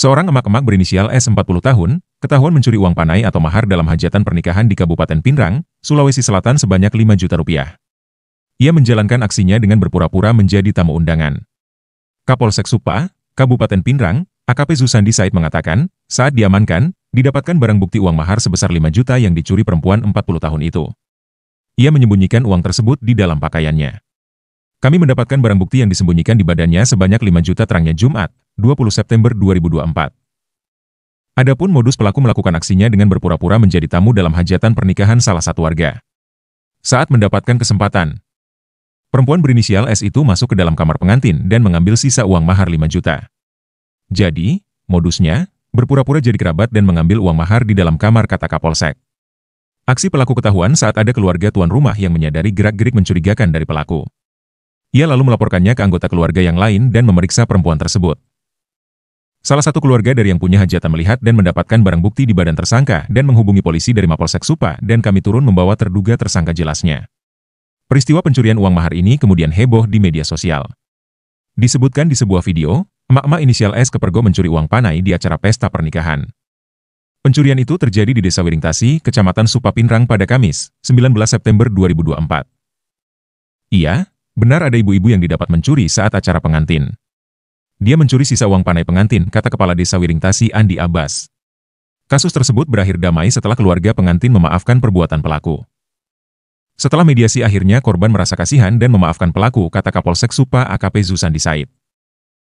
Seorang emak-emak berinisial S 40 tahun, ketahuan mencuri uang panai atau mahar dalam hajatan pernikahan di Kabupaten Pinrang, Sulawesi Selatan sebanyak 5 juta rupiah. Ia menjalankan aksinya dengan berpura-pura menjadi tamu undangan. Kapolsek Supa, Kabupaten Pinrang, AKP Zusandi Said mengatakan, saat diamankan, didapatkan barang bukti uang mahar sebesar 5 juta yang dicuri perempuan 40 tahun itu. Ia menyembunyikan uang tersebut di dalam pakaiannya. Kami mendapatkan barang bukti yang disembunyikan di badannya sebanyak 5 juta terangnya Jumat, 20 September 2024. Adapun modus pelaku melakukan aksinya dengan berpura-pura menjadi tamu dalam hajatan pernikahan salah satu warga. Saat mendapatkan kesempatan, perempuan berinisial S itu masuk ke dalam kamar pengantin dan mengambil sisa uang mahar 5 juta. Jadi, modusnya, berpura-pura jadi kerabat dan mengambil uang mahar di dalam kamar kata Kapolsek. Aksi pelaku ketahuan saat ada keluarga tuan rumah yang menyadari gerak-gerik mencurigakan dari pelaku. Ia lalu melaporkannya ke anggota keluarga yang lain dan memeriksa perempuan tersebut. Salah satu keluarga dari yang punya hajatan melihat dan mendapatkan barang bukti di badan tersangka dan menghubungi polisi dari Mapolsek Supa dan kami turun membawa terduga tersangka jelasnya. Peristiwa pencurian uang mahar ini kemudian heboh di media sosial. Disebutkan di sebuah video, emak-emak inisial S kepergok mencuri uang panai di acara pesta pernikahan. Pencurian itu terjadi di Desa Wiringtasi, Kecamatan Supapinrang pada Kamis, 19 September 2024. Iya, benar ada ibu-ibu yang didapat mencuri saat acara pengantin. Dia mencuri sisa uang panai pengantin, kata Kepala Desa Wiringtasi Andi Abbas. Kasus tersebut berakhir damai setelah keluarga pengantin memaafkan perbuatan pelaku. Setelah mediasi akhirnya korban merasa kasihan dan memaafkan pelaku, kata Kapolsek Supa AKP Zusandi Said.